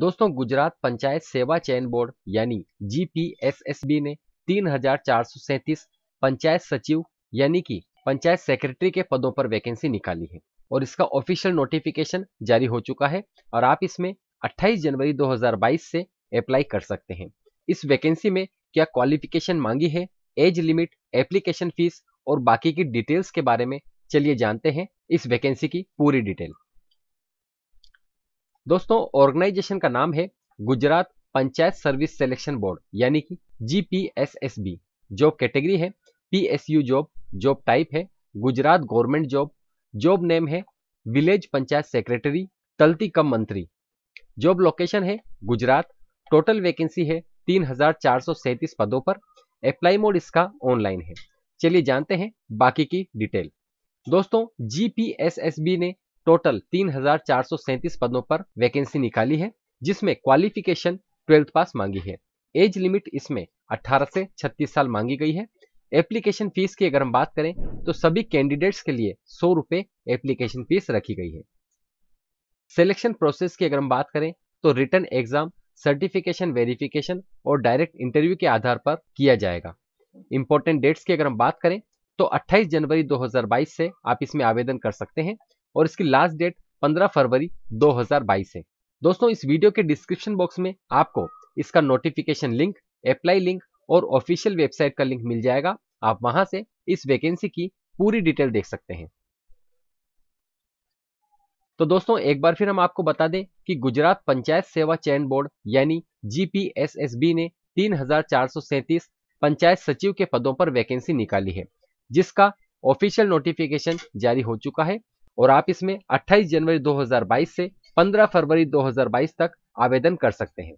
दोस्तों गुजरात पंचायत सेवा चयन बोर्ड यानी जीपीएसएसबी ने तीन पंचायत सचिव यानी कि पंचायत सेक्रेटरी के पदों पर वैकेंसी निकाली है और इसका ऑफिशियल नोटिफिकेशन जारी हो चुका है और आप इसमें 28 जनवरी 2022 से अप्लाई कर सकते हैं इस वैकेंसी में क्या क्वालिफिकेशन मांगी है एज लिमिट एप्लीकेशन फीस और बाकी की डिटेल्स के बारे में चलिए जानते हैं इस वैकेंसी की पूरी डिटेल दोस्तों ऑर्गेनाइजेशन का नाम है Gujarat panchayat service selection board यानी कि जी जॉब कैटेगरी है पीएसयू जॉब जॉब टाइप है Gujarat government job job name है village panchayat secretary talati cum mantri job location है गुजरात टोटल वैकेंसी है तीन पदों पर अप्लाई मोड इसका ऑनलाइन है चलिए जानते हैं बाकी की डिटेल दोस्तों जी ने टोटल तीन पदों पर वैकेंसी निकाली है जिसमें क्वालिफिकेशन ट्वेल्थ पास मांगी है एज लिमिट इसमें 18 से 36 साल मांगी गई है एप्लीकेशन फीस की अगर हम बात करें तो सभी कैंडिडेट्स के लिए सौ रुपए एप्लीकेशन फीस रखी गई है सिलेक्शन प्रोसेस की अगर हम बात करें तो रिटर्न एग्जाम सर्टिफिकेशन वेरिफिकेशन और डायरेक्ट इंटरव्यू के आधार पर किया जाएगा इंपॉर्टेंट डेट्स की अगर हम बात करें तो 28 जनवरी 2022 से आप इसमें आवेदन कर सकते हैं और इसकी लास्ट डेट 15 फरवरी 2022 है दोस्तों इस वीडियो के डिस्क्रिप्शन बॉक्स में आपको इसका नोटिफिकेशन लिंक अप्लाई लिंक और ऑफिशियल वेबसाइट का लिंक मिल जाएगा आप वहां से इस वैकेंसी की पूरी डिटेल देख सकते हैं तो दोस्तों एक बार फिर हम आपको बता दें कि गुजरात पंचायत सेवा चयन बोर्ड यानी जीपीएसएसबी ने तीन पंचायत सचिव के पदों पर वैकेंसी निकाली है जिसका ऑफिशियल नोटिफिकेशन जारी हो चुका है और आप इसमें 28 जनवरी 2022 से 15 फरवरी 2022 तक आवेदन कर सकते हैं